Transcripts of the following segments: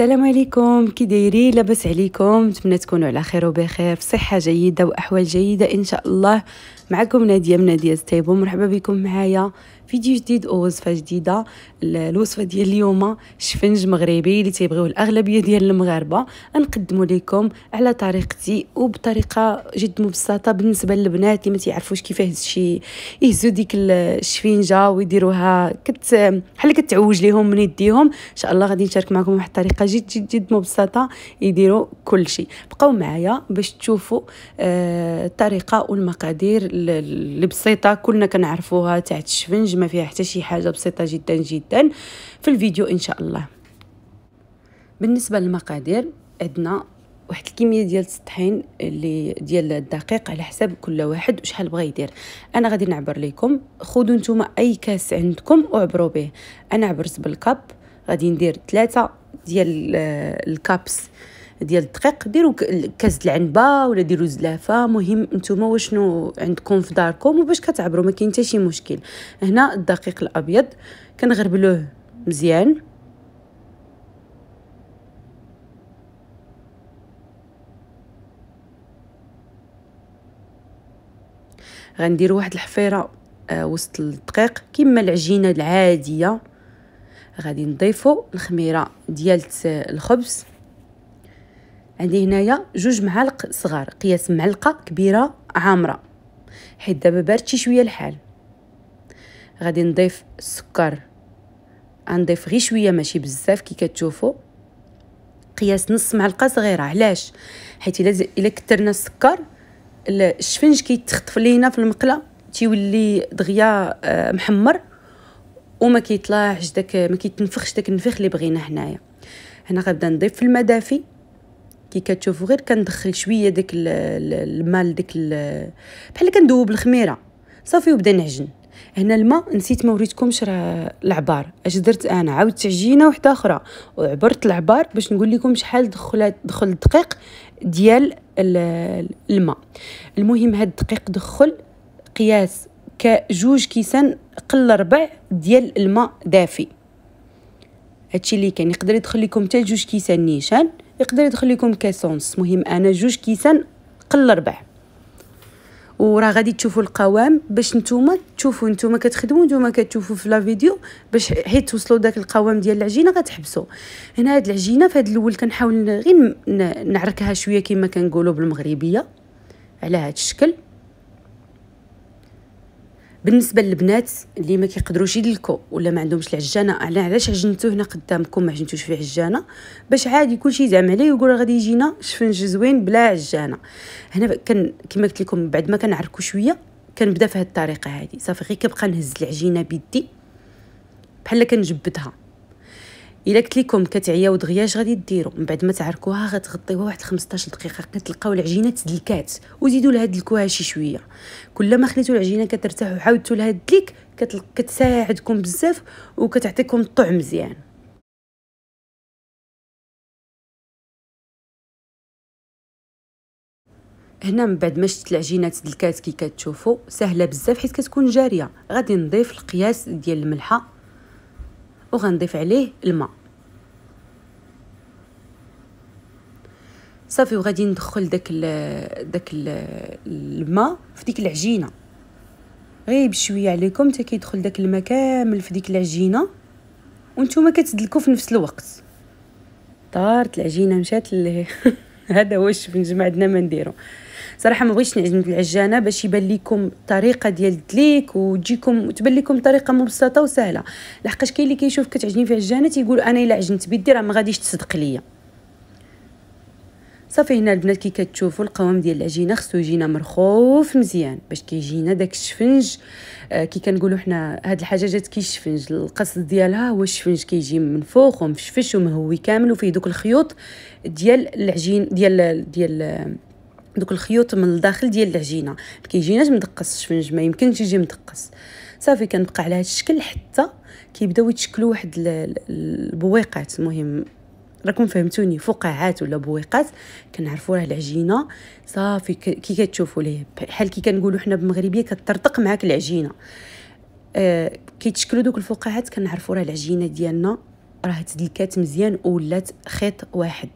السلام عليكم كي دايرين لاباس عليكم نتمنى تكونوا على خير وبخير في صحه جيده واحوال جيده ان شاء الله معكم ناديه من ناديه ستيبو مرحبا بكم معايا فيديو جديد ووصفه جديده الوصفه ديال اليوم شفنج مغربي اللي تيبغيوه الاغلبيه ديال المغاربه نقدمه لكم على طريقتي وبطريقه جد مبسطه بالنسبه للبنات اللي ما تيعرفوش كيفاه شي يهزو ديك الشفنجه ويديروها كت بحال كتعوج ليهم من يديهم ان شاء الله غادي نشارك معكم واحد الطريقه جد جد جد مبسطه يديروا كلشي بقاو معايا باش تشوفوا آه، الطريقه والمقادير البسيطه كلنا كنعرفوها تاع الشفنج ما فيها حتى شي حاجه بسيطه جدا جدا في الفيديو ان شاء الله بالنسبه للمقادير عندنا واحد الكميه ديال السطحين اللي ديال الدقيق على حساب كل واحد وشحال بغا يدير انا غادي نعبر لكم خذوا نتوما اي كاس عندكم وعبروا به انا عبرت بالكاب غادي ندير ثلاثة ديال الكابس ديال الدقيق ديروا كاس العنبه ولا ديروا زلافه مهم نتوما وشنو عندكم في داركم وباش كتعبروا ما كاين حتى شي مشكل هنا الدقيق الابيض كنغربلوه مزيان غندير واحد الحفيره آه وسط الدقيق كما العجينه العاديه غادي نضيفو الخميره ديال الخبز عندي هنايا جوج معالق صغار قياس معلقه كبيره عامره حيت دابا بارد شي شويه الحال غادي نضيف السكر غنضيف غير شويه ماشي بزاف كي كتشوفوا قياس نص معلقه صغيره علاش حيت الا الا كثرنا السكر الشفنج كيتخطف لينا في المقله تيولي دغيا آه، محمر وما كيطلعش داك ما كيتنفخش داك النفخ اللي بغينا حنايا هنا غنبدا نضيف في الماء دافي كي كتشوف غير كندخل شويه داك المال لداك بحال كندوب الخميره صافي وبدا نعجن هنا الماء نسيت ما وريتكمش راه العبار اش درت انا عاودت عجينه وحده اخرى وعبرت العبار باش نقول لكم شحال دخلت دخل الدقيق ديال الماء المهم هاد الدقيق دخل قياس كجوج كيسان قل ربع ديال الماء دافي هادشي اللي كان يقدر يدخل لكم حتى جوج كيسان نيشان يقدر يدخل لكم كيسونس مهم انا جوج كيسان قل ربع وراه غادي تشوفوا القوام باش نتوما تشوفوا نتوما كتخدموا نتوما كتشوفوا في لا فيديو باش حيت توصلوا داك القوام ديال العجينه غتحبسوا هنا هاد العجينه في هاد الاول كنحاول غير نعركها شويه كما كنقولوا بالمغربيه على هاد الشكل بالنسبه للبنات اللي ما كيقدروش يدلكوا ولا ما عندهمش العجانه على علاش عجنتو هنا قدامكم ما عجنتوش فيه عجانه باش عادي كلشي يزعم عليه ويقول غادي يجينا شفنج زوين بلا عجانه هنا كان كما قلت لكم بعد ما كنعركو شويه كنبدا في هذه الطريقه هذه صافي غير كنبقى نهز العجينه بيدي بحال كنجبدها الا قلت لكم كتعياو دغيا اش غادي ديروا من بعد ما تعركوها غتغطيوها واحد 15 دقيقه كتلقاو العجينه تدلكات وزيدوا لها دلكوها شي شويه كل ما خليتوا العجينه كترتاح وعاودتوا لها الدليك كتساعدكم بزاف وكتعطيكم طعم مزيان هنا من بعد ما شفت العجينه ديال الكاس كي كتشوفوا سهله بزاف حيت كتكون جاريه غادي نضيف القياس ديال الملحه وغنضيف عليه الماء صافي وغادي ندخل داك ال داك ال الماء في ديك العجينه غير بشويه عليكم حتى كيدخل داك الماء كامل في ديك العجينه وانتم كتدلكوا في نفس الوقت طارت العجينه مشات هذا هو الشف نجم عندنا ما نديرو صراحه ما بغيتش نعجنت العجانه باش يبان لكم الطريقه ديال الدليك وتجيكم تبان لكم طريقه مبسطه وسهله لحقاش كاين اللي كيشوف كتعجني في عجانه تيقول انا الا عجنت بيدي راه ما غاديش تصدق ليا صافي هنا البنات كي كتشوفوا القوام ديال العجينه خصو يجينا مرخوف مزيان باش كيجينا داك الشفنج آه، كي كنقولوا حنا هاد الحاجه جات كيشفنج القصد ديالها هو الشفنج كيجي من فوق ومفشفش ومهوي كامل وفيه دوك الخيوط ديال العجين ديال ديال, ديال دوك الخيوط من الداخل ديال العجينه ما كيجيناش مدقص الشفنج ما يمكنش يجي مدقص صافي كنبقى على هذا الشكل حتى كيبداو يتشكلوا واحد البويقات المهم راكم فهمتوني فقاعات ولا بويقات كنعرفوا راه العجينه صافي كي كتشوفوا ليه بحال كي كنقولوا حنا بالمغربيه كترتق معاك العجينه آه كيتشكلوا دوك الفقاعات كنعرفوا راه العجينه ديالنا راه تدلكات مزيان ولات خيط واحد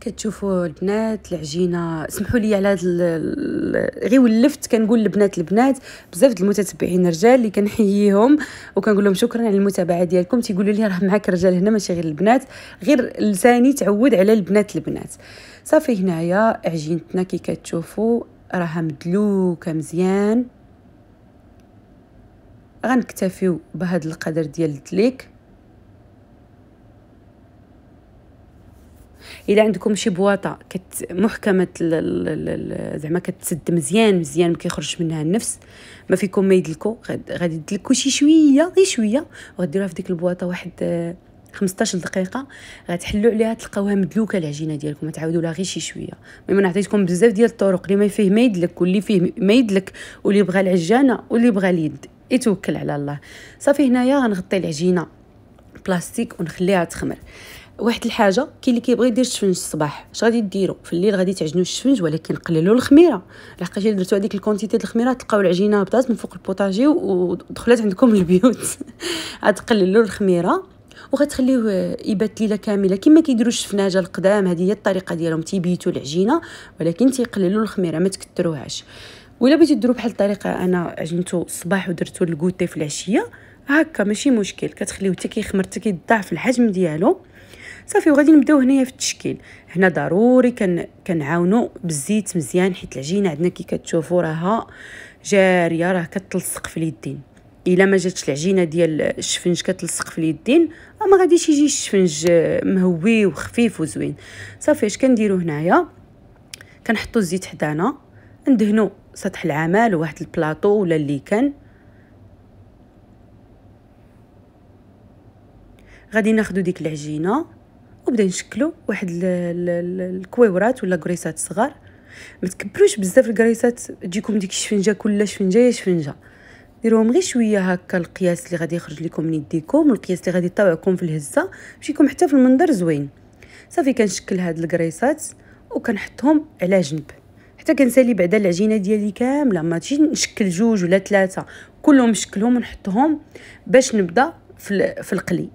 كي كتشوفوا البنات العجينه سمحوا لي على هذا غير ولفت كنقول البنات البنات بزاف د المتتبعين الرجال اللي كنحييهم وكنقول لهم شكرا على المتابعه ديالكم تيقولوا لي راه معاك رجال هنا ماشي غير البنات غير لساني تعود على البنات البنات صافي هنايا عجينتنا كي كتشوفوا راها مدلوكه مزيان غنكتفيو بهذا القدر ديال الدليك الا عندكم شي بواطه كت محكمه زعما كتسد مزيان مزيان ما كيخرجش منها النفس ما فيكم ما يدلكو غادي تدلكو شي شويه غير شويه وغديروها في ديك البواطه واحد 15 دقيقه غتحلوا عليها تلقاوها مدلوكه العجينه ديالكم تعاودوا لها غير شي شويه المهم انا عطيتكم بزاف ديال الطرق اللي ما فيه ما يدلك واللي فيه ما يدلك واللي بغى العجانه واللي بغى اليد يتوكل على الله صافي هنايا غنغطي العجينه بلاستيك ونخليها تخمر واحد الحاجه كاين اللي كيبغي يدير الشفنج الصباح اش غادي ديروا في الليل غادي تعجنوا الشفنج ولكن قللوا الخميره لحقاش الا درتو هذيك الكونتيتي ديال الخميره تلقاو العجينه هبطات من فوق البوطاجي ودخلات عندكم البيوت غتقللوا الخميره وغتخليوه يبات ليله كامله كما كيديروا الشفناجه القدام هذه هي الطريقه ديالهم تيبيتوا العجينه ولكن تيقللوا الخميره ما تكثروهاش ولا بغيتي ديروا بحال الطريقه انا عجنتو الصباح ودرتو الكوتي في العشيه هكا ماشي مشكل كتخليوه حتى كيخمر حتى كيضاعف الحجم ديالو صافي وغادي نبداو هنايا في التشكيل هنا ضروري كن كنعاونو بالزيت مزيان حيت العجينه عندنا كي كتشوفوا راها جاريه راه كتلصق في اليدين الا ما جاتش العجينه ديال الشفنج كتلصق في اليدين ما غاديش يجي الشفنج مهوي وخفيف وزوين صافي اش كنديرو هنايا كنحطو الزيت حدانا ندهنو سطح العمل واحد البلاطو ولا اللي كان غادي ناخدو ديك العجينه وبدا نشكلو واحد الكويورات ولا كريسات صغار ما تكبروش بزاف الكريسات تجيكم ديك الشفنجه كلها شفنجه يا شفنجه ديروهم غير شويه هكا القياس اللي غادي يخرج لكم من يديكم والقياس اللي غادي طاوعكم في الهزه يمشيكم حتى في المنظر زوين صافي كنشكل هاد الكريسات وكنحطهم على جنب حتى كنسالي بعدا العجينه ديالي كامله ما تجي نشكل جوج ولا ثلاثه كلهم نشكلهم ونحطهم باش نبدا في القلي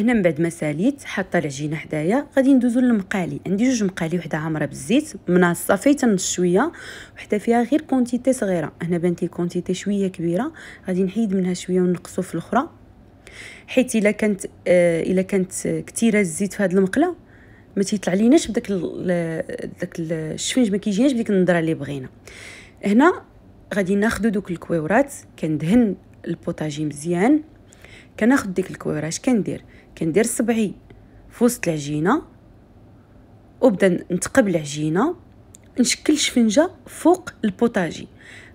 هنا من بعد ما ساليت حاطه العجينه حدايا غادي ندوزو للمقالي عندي جوج مقالي وحده عامره بالزيت مناصه تنص شويه وحده فيها غير كونتيتي صغيره هنا بانت لي كونتيتي شويه كبيره غادي نحيد منها شويه ونقصو في الاخرى حيت الا كانت آه الا كانت كثيره الزيت في هذه المقله ما تيطلع ليناش بداك داك الشفنج ما كيجيناش بديك النضره اللي بغينا هنا غادي ناخذ دوك الكويورات كندهن البوطاجي مزيان كناخذ ديك الكويراج كندير كندير صبعي في وسط العجينه وبدا نتقب العجينه نشكل شفنجه فوق البوطاجي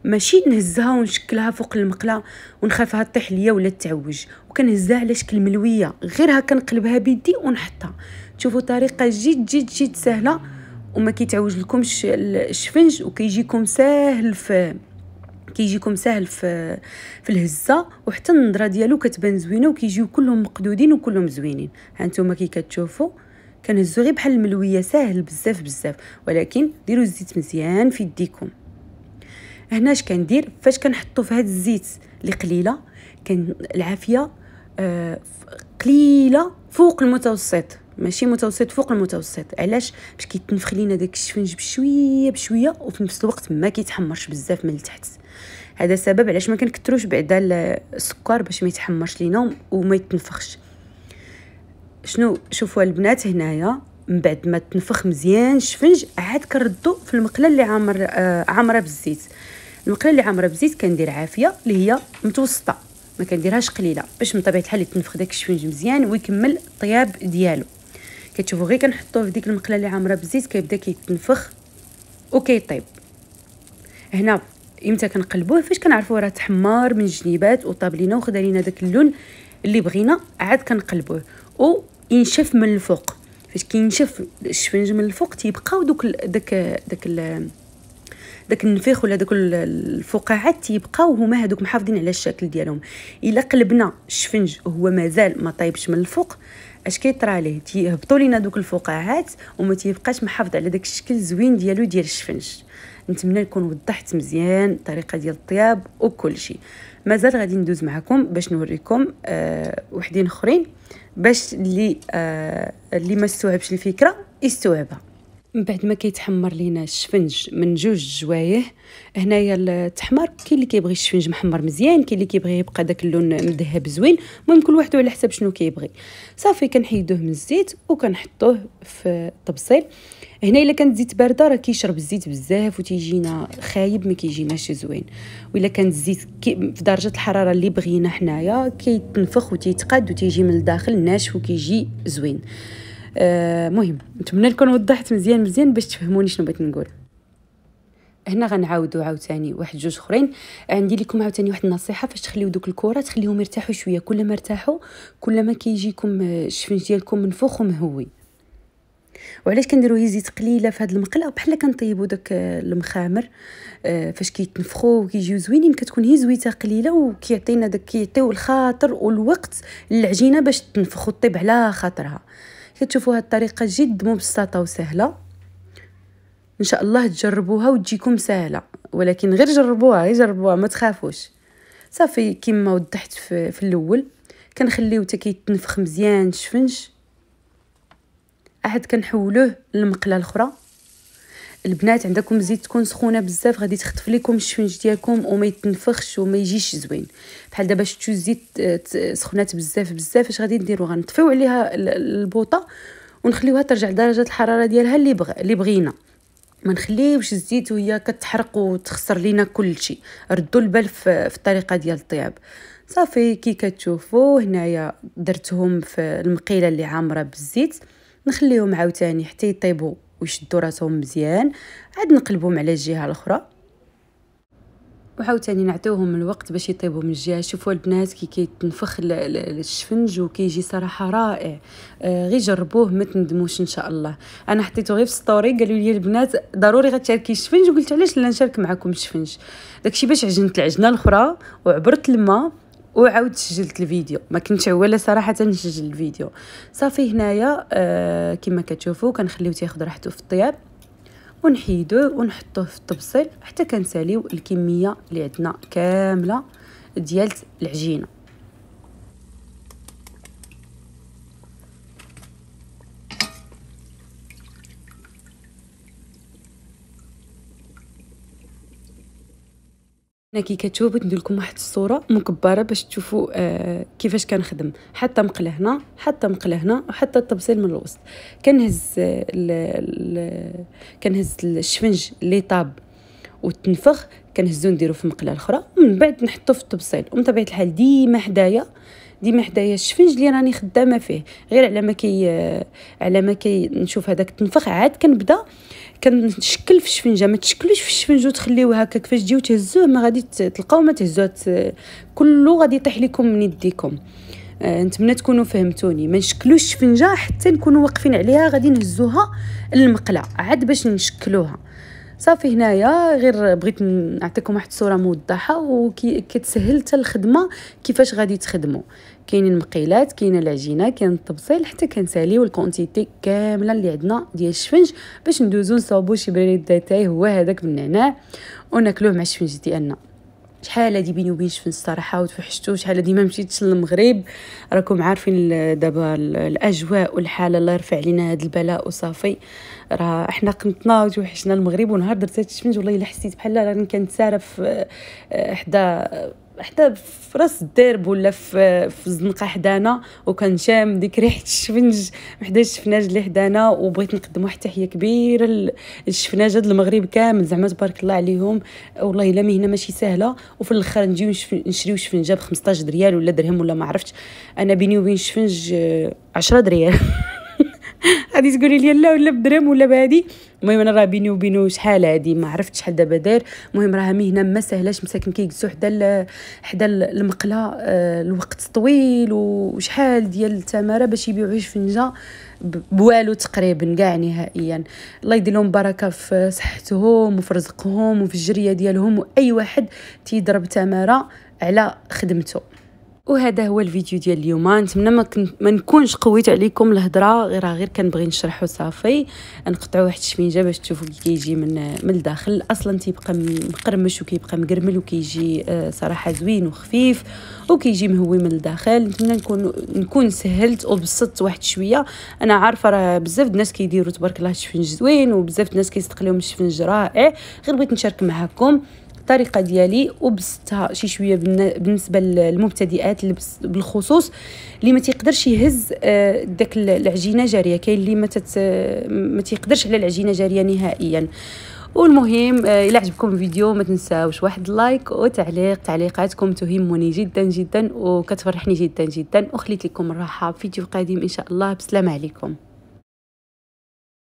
ماشي نهزها ونشكلها فوق المقله ونخافها تطيح ليا ولا تعوج وكنهزها على شكل ملويه غير هكا نقلبها بيدي ونحطها تشوفوا طريقه جد جد جد سهله وما كيتعوج لكمش الشفنج وكيجيكم ساهل في كيجيكم سهل في في الهزه وحتى النظره ديالو كتبان زوينه وكيجيو كلهم مقدودين وكلهم زوينين ها نتوما كي كتشوفوا كنهزو غير بحال الملويه ساهل بزاف بزاف ولكن ديروا الزيت مزيان في يديكم هنا اش كندير فاش كنحطو في هذا الزيت اللي قليله كان العافيه آه قليله فوق المتوسط ماشي متوسط فوق المتوسط علاش باش كيتنفخ لينا داك الشفنج بشويه بشويه وفي نفس الوقت ما كيتحمرش بزاف من التحت هذا السبب علاش ما كنكثروش بعدا السكر باش ما يتحمرش لينا وما يتنفخش شنو شوفوا البنات هنايا من بعد ما تنفخ مزيان الشفنج عاد كنردو في المقله اللي عامر آه عامره بالزيت المقله اللي عامره بالزيت كندير عافيه اللي هي متوسطه ما كنديرهاش قليله باش من طبيعه الحال يتنفخ داك الشفنج مزيان ويكمل الطياب ديالو كتشوفوا غير كنحطوه في ديك المقله اللي عامره بالزيت كيبدا كيتنفخ وكيطيب هنا امتى كنقلبوه فاش كنعرفوه راه تحمر من الجنيبات وطاب لينا وخدا لينا داك اللون اللي بغينا عاد كنقلبوه وينشف من الفوق فاش كينشف الشفنج من الفوق تيبقاو دوك داك داك داك النفيخ ولا داك الفقاعات تيبقاو هما هذوك محافظين على الشكل ديالهم الا قلبنا الشفنج وهو مازال ما طايبش من الفوق اش كيطرى ليه تيهبطوا لينا دوك الفقاعات وما تيبقاش محافظ على داك الشكل زوين ديالو ديال الشفنج نتمنى نكون وضحت مزيان الطريقه ديال الطياب وكل شيء مازال غادي ندوز معكم باش نوريكم آه وحدين اخرين باش اللي آه اللي ما استوعبش الفكره يستوعبها من بعد ما كيتحمر لينا الشفنج من جوج جوايه هنايا التحمر كاين اللي كيبغي الشفنج محمر مزيان كاين اللي كيبغي يبقى داك اللون مذهب زوين المهم كل واحد على حسب شنو كيبغي صافي كنحيدوه من الزيت وكنحطوه في الطبسيل هنا الا كانت زيت بارده راه كيشرب الزيت بزاف وتيجينا خايب ما كيجيناش زوين والا كانت الزيت في درجه الحراره اللي بغينا حنايا كيتنفخ وتيتقاد وتيجي من الداخل ناشف وكيجي زوين آه مهم نتمنى نكون وضحت مزيان مزيان باش تفهموني شنو بغيت نقول هنا غنعاودو عاوتاني واحد جوج اخرين عندي لكم عاوتاني واحد النصيحه فاش تخليو دوك الكره تخليهم يرتاحوا شويه كل ما ارتاحوا كل ما كيجيكم الشفنج ديالكم منفوخ ومهوي وعلاش كنديروا هي زيت قليله في هاد المقله بحال كنطيبوا داك آه، المخامر آه، فاش كيتنفخوا وكيجيو زوينين كتكون هي زويته قليله وكيعطينا داك كيعطيو الخاطر والوقت للعجينه باش تنفخ وتطيب على خاطرها كتشوفوا هاد الطريقه جد مبسطه وسهله ان شاء الله تجربوها وتجيكم سهله ولكن غير جربوها غير جربوها ما تخافوش صافي كما وضحت في, في الاول كنخليو حتى كيتنفخ مزيان شفنش عاد كنحولوه للمقله الاخرى البنات عندكم زيت تكون سخونه بزاف غادي تخطف لكم الشفنج ديالكم وما يتنفخش وما يجيش زوين بحال دابا شفتوا الزيت سخونات بزاف بزاف اش غادي نديرو غنطفيو عليها البوطه ونخليوها ترجع لدرجه الحراره ديالها اللي بغ... اللي بغينا ما نخليوش الزيت وهي كتحرق وتخسر لينا كلشي ردوا البال في, في الطريقه ديال الطياب صافي كي كتشوفوا هنايا درتهم في المقيله اللي عامره بالزيت نخليهم عاوتاني حتى يطيبوا ويشدوا راسهم مزيان عاد نقلبهم على الجهه الاخرى وعاوتاني نعطيوهم الوقت باش يطيبوا من الجهه شوفوا البنات كي كيتنفخ الشفنج وكيجي صراحه رائع آه غير جربوه ما تندموش ان شاء الله انا حطيته غير في ستوري قالوا لي البنات ضروري غتشاركي الشفنج وقلت علاش لا نشارك معكم الشفنج داكشي باش عجنت العجنه الاخرى وعبرت الماء وعاود سجلت الفيديو ما كنتش ولا صراحه نسجل الفيديو صافي هنايا آه كما كتشوفوا كنخليو تاخذ راحته في الطياب ونحيدو ونحطوه في الطبسيل حتى كنساليو الكميه اللي عندنا كامله ديال العجينه هنا كي بغيت ندير لكم واحد الصوره مكبره باش تشوفوا آه كيفاش كنخدم حتى مقله هنا حتى مقله هنا وحتى التبصيل من الوسط كنهز آه، ال كنهز الشفنج اللي طاب وتنفخ كنهزو نديرو في مقله اخرى ومن بعد نحطو في التبصيل ومن طبيعه الحال ديما حدايا ديما حدايا الشفنج اللي راني خدامه فيه غير على ما كي آه، على ما كي نشوف هذاك تنفخ عاد كنبدا كنشكل في الشفنجه ما تشكلوش في الشفنج وتخليوه هكا كيفاش تجيو تهزوه ما غادي تلقاو ما تهزوه كله غادي يطيح لكم من يديكم آه، نتمنى تكونوا فهمتوني ما نشكلوش الشفنجه حتى نكونوا واقفين عليها غادي نهزوها للمقله عاد باش نشكلوها صافي هنايا غير بغيت نعطيكم واحد الصوره موضحه وكتسهل حتى الخدمه كيفاش غادي تخدموا كاينين المقيلات كاينه العجينه كاين التبصيل حتى كنساليو الكونتيتي كامله اللي عندنا ديال الشفنج باش ندوزو نصاوبو شي بريد داتاي هو هذاك بالنعناع وناكلوه مع الشفنج ديالنا شحال هادي بيني وبين شفن الصراحة وتفحشتو شحال هادي ما مشيتش للمغرب راكم عارفين دابا الاجواء والحاله الله يرفع علينا هاد البلاء وصافي راه حنا قمتنا وتوحشنا المغرب ونهار درت هاد الشفنج والله الا حسيت بحال راني كنتسارى في آه، حدا حتى في راس الدرب ولا في في الزنقه حدانا وكنشام ديك ريحه الشفنج وحدا الشفناج اللي حدانا وبغيت نقدم واحد التحيه كبيره للشفناجات المغرب كامل زعما تبارك الله عليهم والله الا مهنه ماشي سهله وفي الاخر نجيو نشريو شفنجه ب 15 ريال ولا درهم ولا ما عرفتش انا بيني وبين الشفنج 10 آه، دريال غادي تقولي لي لا ولا بدرهم ولا بهادي المهم انا راه بيني وبينه شحال هادي ما عرفتش شحال دابا داير المهم راه مهنه ما سهلاش مساكن كيجلسوا حدا حدا المقله آه، الوقت طويل وشحال ديال التماره باش يبيعوا فنجه بوالو تقريبا كاع نهائيا الله يدير لهم بركه في صحتهم وفي رزقهم وفي الجريه ديالهم واي واحد تيضرب تماره على خدمته وهذا هو الفيديو ديال اليوم نتمنى ما, ما نكونش قويت عليكم الهضره غير غير كنبغي نشرحو صافي نقطعوا واحد الشفنجه باش تشوفوا كي كيجي من من الداخل اصلا تيبقى مقرمش وكيبقى مقرمل وكيجي آه، صراحه زوين وخفيف وكيجي مهوي من الداخل نتمنى نكون نكون سهلت وبسطت واحد شويه انا عارفه راه بزاف الناس كيديروا تبارك الله الشفنج زوين وبزاف الناس كيستقليو من الشفنج رائع غير بغيت نشارك معكم الطريقه ديالي وبستها شي شويه بالنسبه للمبتدئات بالخصوص اللي ما تيقدرش يهز آه، داك العجينه جاريه كاين اللي ما ما تيقدرش على العجينه جاريه نهائيا والمهم آه، الى عجبكم الفيديو ما تنساوش واحد لايك وتعليق تعليقاتكم تهمني جدا جدا وكتفرحني جدا جدا وخليت لكم الراحه في فيديو قادم ان شاء الله بسلام عليكم